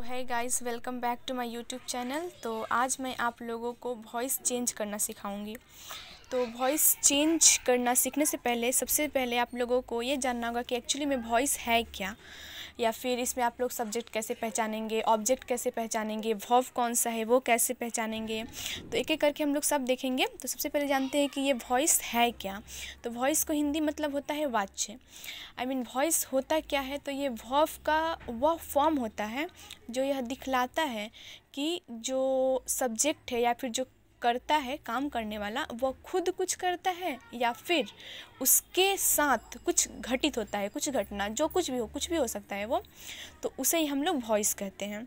तो है guys welcome back to my YouTube channel तो आज मैं आप लोगों को वॉइस चेंज करना सिखाऊंगी तो वॉइस चेंज करना सीखने से पहले सबसे पहले आप लोगों को ये जानना होगा कि एक्चुअली में वॉइस है क्या या फिर इसमें आप लोग सब्जेक्ट कैसे पहचानेंगे ऑब्जेक्ट कैसे पहचानेंगे वॉव कौन सा है वो कैसे पहचानेंगे तो एक एक करके हम लोग सब देखेंगे तो सबसे पहले जानते हैं कि ये वॉइस है क्या तो वॉइस को हिंदी मतलब होता है वाच्य आई मीन वॉइस होता क्या है तो ये वॉव का वह फॉर्म होता है जो यह दिखलाता है कि जो सब्जेक्ट है या फिर जो करता है काम करने वाला वह खुद कुछ करता है या फिर उसके साथ कुछ घटित होता है कुछ घटना जो कुछ भी हो कुछ भी हो सकता है वो तो उसे ही हम लोग वॉइस कहते हैं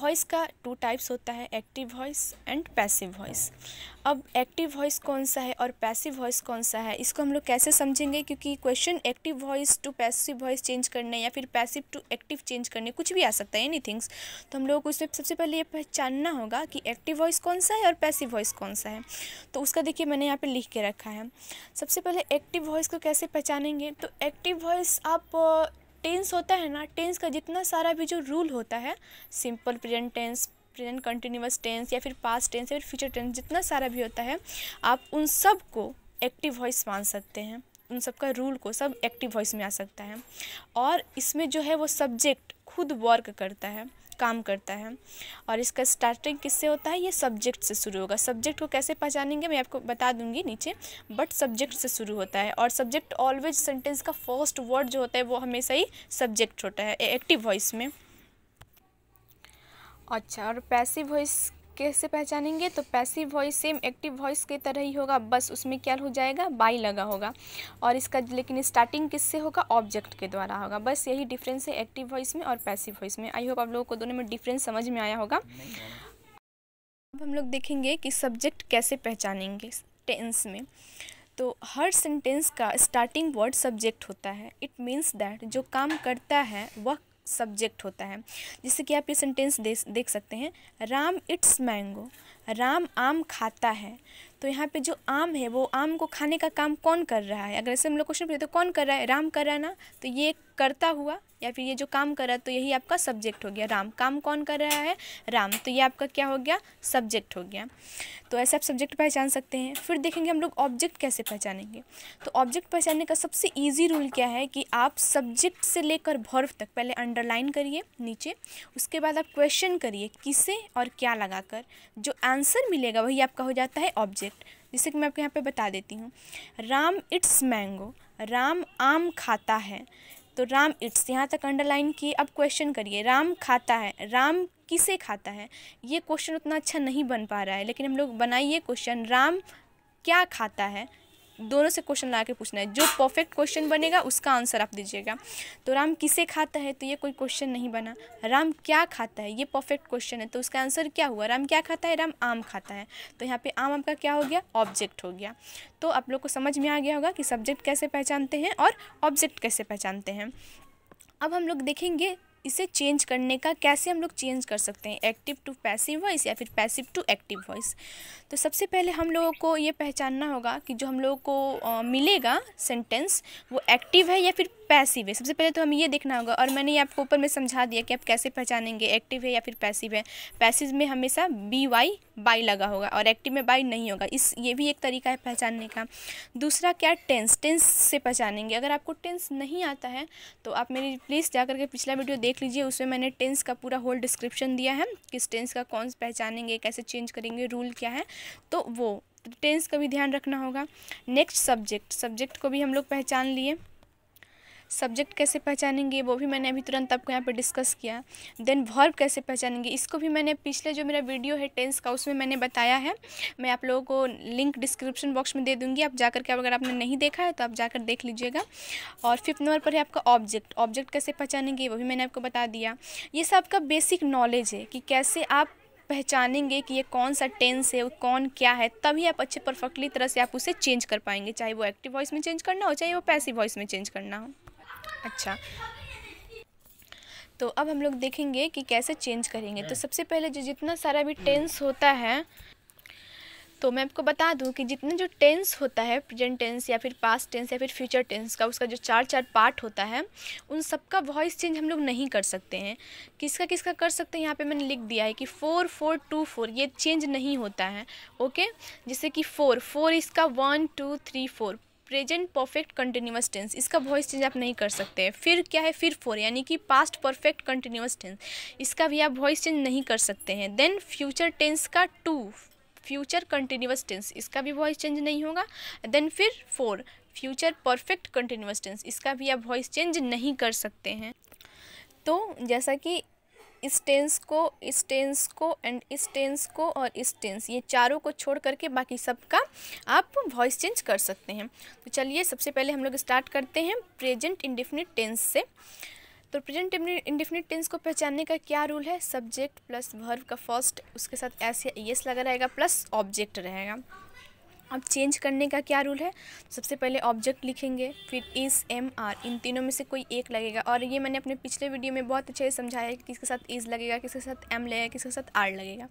वॉइस का टू टाइप्स होता है active voice and passive voice अब एक्टिव वॉइस कौन सा है और पैसिव वॉइस कौन सा है इसको हम लोग कैसे समझेंगे क्योंकि question active voice to passive voice change करने या फिर पैसिव टू एक्टिव चेंज करने कुछ भी आ सकता है एनी थिंग्स तो हम लोगों को इसमें सबसे पहले ये पहचानना होगा कि एक्टिव वॉइस कौन सा है और पैसिव वॉइस कौन सा है तो उसका देखिए मैंने यहाँ पर लिख के रखा है सबसे पहले एक्टिव वॉइस को कैसे पहचानेंगे तो एक्टिव वॉइस आप टेंस होता है ना टेंस का जितना सारा भी जो रूल होता है simple present tense present continuous tense या फिर पास टेंस या फिर फ्यूचर टेंस जितना सारा भी होता है आप उन सब को एक्टिव वॉइस मान सकते हैं उन सब का रूल को सब एक्टिव वॉइस में आ सकता है और इसमें जो है वो सब्जेक्ट खुद वर्क करता है काम करता है और इसका स्टार्टिंग किससे होता है ये सब्जेक्ट से शुरू होगा सब्जेक्ट को कैसे पहचानेंगे मैं आपको बता दूंगी नीचे बट सब्जेक्ट से शुरू होता है और सब्जेक्ट ऑलवेज सेंटेंस का फर्स्ट वर्ड जो होता है वो हमेशा ही सब्जेक्ट होता है एक्टिव वॉइस में अच्छा और पैसिव वॉइस कैसे पहचानेंगे तो passive voice same active voice की तरह ही होगा बस उसमें क्या हो जाएगा बाई लगा होगा और इसका लेकिन स्टार्टिंग किससे होगा ऑब्जेक्ट के द्वारा होगा बस यही डिफरेंस है एक्टिव वॉइस में और पैसिव वॉइस में आई होप आप लोगों को दोनों में डिफरेंस समझ में आया होगा अब हम लोग देखेंगे कि सब्जेक्ट कैसे पहचानेंगे टेंस में तो हर सेंटेंस का स्टार्टिंग वर्ड सब्जेक्ट होता है इट मीन्स दैट जो काम करता है वह सब्जेक्ट होता है जैसे कि आप ये सेंटेंस देख सकते हैं राम इट्स मैंगो राम आम खाता है तो यहाँ पे जो आम है वो आम को खाने का काम कौन कर रहा है अगर ऐसे हम लोग क्वेश्चन पूछे तो कौन कर रहा है राम कर रहा है ना तो ये करता हुआ या फिर ये जो काम कर रहा है तो यही आपका सब्जेक्ट हो गया राम काम कौन कर रहा है राम तो ये आपका क्या हो गया सब्जेक्ट हो गया तो ऐसे आप सब्जेक्ट पहचान सकते हैं फिर देखेंगे हम लोग ऑब्जेक्ट कैसे पहचानेंगे तो ऑब्जेक्ट पहचानने का सबसे ईजी रूल क्या है कि आप सब्जेक्ट से लेकर भर्व तक पहले अंडरलाइन करिए नीचे उसके बाद आप क्वेश्चन करिए किसे और क्या लगाकर जो आंसर आंसर मिलेगा वही आपका हो जाता है ऑब्जेक्ट जैसे कि मैं आपको यहाँ पे बता देती हूँ राम इट्स मैंगो राम आम खाता है तो राम इट्स यहाँ तक अंडरलाइन किए अब क्वेश्चन करिए राम खाता है राम किसे खाता है ये क्वेश्चन उतना अच्छा नहीं बन पा रहा है लेकिन हम लोग बनाइए क्वेश्चन राम क्या खाता है दोनों से क्वेश्चन ला के पूछना है जो परफेक्ट क्वेश्चन बनेगा उसका आंसर आप दीजिएगा तो राम किसे खाता है तो ये कोई क्वेश्चन नहीं बना राम क्या खाता है ये परफेक्ट क्वेश्चन है तो उसका आंसर क्या हुआ राम क्या खाता है राम आम खाता है तो यहाँ पे आम आपका क्या हो गया ऑब्जेक्ट हो गया तो आप लोग को समझ में आ गया होगा कि सब्जेक्ट कैसे पहचानते हैं और ऑब्जेक्ट कैसे पहचानते हैं अब हम लोग देखेंगे इसे चेंज करने का कैसे हम लोग चेंज कर सकते हैं एक्टिव टू पैसिव वॉइस या फिर पैसिव टू एक्टिव वॉइस तो सबसे पहले हम लोगों को ये पहचानना होगा कि जो हम लोगों को आ, मिलेगा सेंटेंस वो एक्टिव है या फिर पैसिव है सबसे पहले तो हमें ये देखना होगा और मैंने ये आपको ऊपर में समझा दिया कि आप कैसे पहचानेंगे एक्टिव है या फिर पैसिव है पैसिव में हमेशा बी वाई बाई लगा होगा और एक्टिव में बाई नहीं होगा इस ये भी एक तरीका है पहचानने का दूसरा क्या टेंस टेंस से पहचानेंगे अगर आपको टेंस नहीं आता है तो आप मेरी प्लीज़ जा करके पिछला वीडियो देख लीजिए उसमें मैंने टेंस का पूरा होल डिस्क्रिप्शन दिया है किस टेंस का कौन पहचानेंगे कैसे चेंज करेंगे रूल क्या है तो वो टेंस का भी ध्यान रखना होगा नेक्स्ट सब्जेक्ट सब्जेक्ट को भी हम लोग पहचान लिए सब्जेक्ट कैसे पहचानेंगे वो भी मैंने अभी तुरंत आपको यहाँ पर डिस्कस किया देन वर्ब कैसे पहचानेंगे इसको भी मैंने पिछले जो मेरा वीडियो है टेंस का उसमें मैंने बताया है मैं आप लोगों को लिंक डिस्क्रिप्शन बॉक्स में दे दूँगी आप जाकर के अगर आपने नहीं देखा है तो आप जाकर देख लीजिएगा और फिफ्थ नंबर पर है आपका ऑब्जेक्ट ऑब्जेक्ट कैसे पहचानेंगे वो भी मैंने आपको बता दिया ये सब का बेसिक नॉलेज है कि कैसे आप पहचानेंगे कि ये कौन सा टेंस है कौन क्या है तभी आप अच्छे परफेक्टली तरह से आप उसे चेंज कर पाएंगे चाहे वो एक्टिव वॉइस में चेंज करना हो चाहे वो पैसिव वॉइस में चेंज करना हो अच्छा तो अब हम लोग देखेंगे कि कैसे चेंज करेंगे तो सबसे पहले जो जितना सारा भी टेंस होता है तो मैं आपको बता दूं कि जितने जो टेंस होता है प्रेजेंट टेंस या फिर पास्ट टेंस या फिर फ्यूचर टेंस का उसका जो चार चार पार्ट होता है उन सबका वॉइस चेंज हम लोग नहीं कर सकते हैं किसका किसका कर सकते हैं यहाँ पे मैंने लिख दिया है कि फ़ोर फोर टू फोर ये चेंज नहीं होता है ओके जैसे कि फ़ोर फोर इसका one two three four present perfect continuous tense इसका वॉइस चेंज आप नहीं कर सकते हैं फिर क्या है फिर फोर यानी कि पास्ट परफेक्ट कंटिन्यूस टेंस इसका भी आप वॉइस चेंज नहीं कर सकते हैं देन फ्यूचर टेंस का टू फ्यूचर कंटिन्यूस टेंस इसका भी वॉइस चेंज नहीं होगा देन फिर four future perfect continuous tense इसका भी आप वॉइस चेंज नहीं कर सकते हैं तो जैसा कि इस टेंस को इस टेंस को एंड इस टेंस को और इस टेंस ये चारों को छोड़ करके बाकी सब का आप वॉइस चेंज कर सकते हैं तो चलिए सबसे पहले हम लोग स्टार्ट करते हैं प्रेजेंट इंडिफिनिट टेंस से तो प्रेजेंट इंडिफिनिट टेंस को पहचानने का क्या रूल है सब्जेक्ट प्लस वर्ब का फर्स्ट उसके साथ ऐसे एस लगा रहेगा प्लस ऑब्जेक्ट रहेगा अब चेंज करने का क्या रूल है सबसे पहले ऑब्जेक्ट लिखेंगे फिर इस एम आर इन तीनों में से कोई एक लगेगा और ये मैंने अपने पिछले वीडियो में बहुत अच्छे से समझाया है कि किसके साथ इज़ लगेगा किसके साथ एम लगेगा किसके साथ आर लगेगा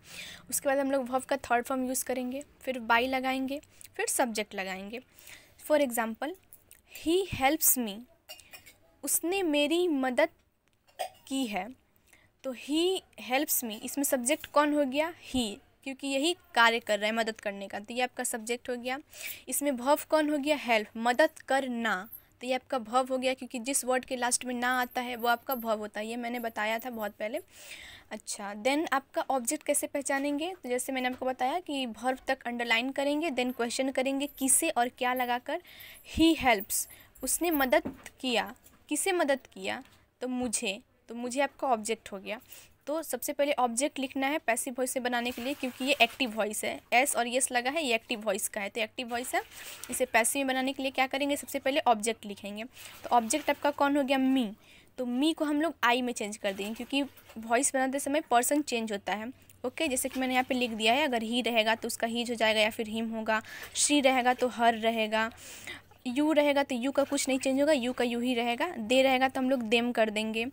उसके बाद हम लोग वफ का थर्ड फॉर्म यूज़ करेंगे फिर बाई लगाएंगे फिर सब्जेक्ट लगाएंगे for example he helps me उसने मेरी मदद की है तो ही हेल्प्स मी इसमें सब्जेक्ट कौन हो गया ही क्योंकि यही कार्य कर रहा है मदद करने का तो ये आपका सब्जेक्ट हो गया इसमें भव कौन हो गया हेल्प मदद करना तो ये आपका भव हो गया क्योंकि जिस वर्ड के लास्ट में ना आता है वो आपका भव होता है ये मैंने बताया था बहुत पहले अच्छा देन आपका ऑब्जेक्ट कैसे पहचानेंगे तो जैसे मैंने आपको बताया कि भर्व तक अंडरलाइन करेंगे देन क्वेश्चन करेंगे किसे और क्या लगाकर ही हेल्प्स उसने मदद किया किसे मदद किया तो मुझे तो मुझे आपका ऑब्जेक्ट हो गया तो सबसे पहले ऑब्जेक्ट लिखना है पैसिव वॉइस से बनाने के लिए क्योंकि ये एक्टिव वॉइस है एस और यस लगा है ये एक्टिव वॉइस का है तो एक्टिव वॉइस है इसे पैसिव में बनाने के लिए क्या करेंगे सबसे पहले ऑब्जेक्ट लिखेंगे तो ऑब्जेक्ट आपका कौन हो गया मी तो मी को हम लोग आई में चेंज कर देंगे क्योंकि वॉइस बनाते समय पर्सन चेंज होता है ओके okay, जैसे कि मैंने यहाँ पे लिख दिया है अगर ही रहेगा तो उसका हीज हो जाएगा या फिर हिम होगा श्री रहेगा तो हर रहेगा यू रहेगा तो यू का कुछ नहीं चेंज होगा यू का यू ही रहेगा दे रहेगा तो हम लोग देम कर देंगे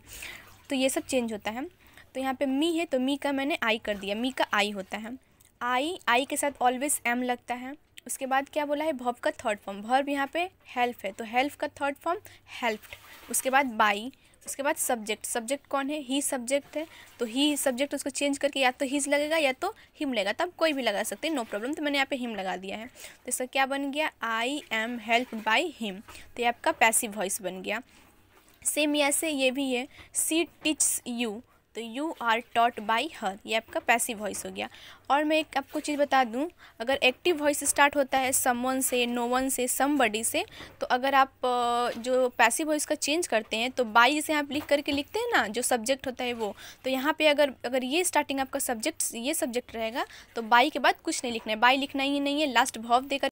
तो ये सब चेंज होता है तो यहाँ पे मी है तो मी का मैंने आई कर दिया मी का आई होता है आई आई के साथ ऑलवेज एम लगता है उसके बाद क्या बोला है भॉब का थर्ड फॉर्म भर्व यहाँ पे हेल्प है तो हेल्प का थर्ड फॉर्म हेल्प्ड उसके बाद बाई उसके बाद सब्जेक्ट सब्जेक्ट कौन है ही सब्जेक्ट है तो ही सब्जेक्ट उसको चेंज करके या तो हीज लगेगा या तो हिम लगेगा तब कोई भी लगा सकते हैं नो प्रॉब्लम तो मैंने यहाँ पे हिम लगा दिया है तो इसका क्या बन गया I am help by him तो ये आपका पैसिव वॉइस बन गया सेम ऐसे ये भी है सी टिच्स यू तो you are taught by her ये आपका पैसिव वॉइस हो गया और मैं एक आपको चीज़ बता दूं अगर एक्टिव वॉइस स्टार्ट होता है समवन से नोवन से समबडी से तो अगर आप जो पैसिव वॉइस का चेंज करते हैं तो बाई जिसे आप लिख करके लिखते हैं ना जो सब्जेक्ट होता है वो तो यहाँ पे अगर अगर ये स्टार्टिंग आपका सब्जेक्ट ये सब्जेक्ट रहेगा तो बाई के बाद कुछ नहीं लिखना है बाई लिखना ही नहीं है लास्ट भाव देकर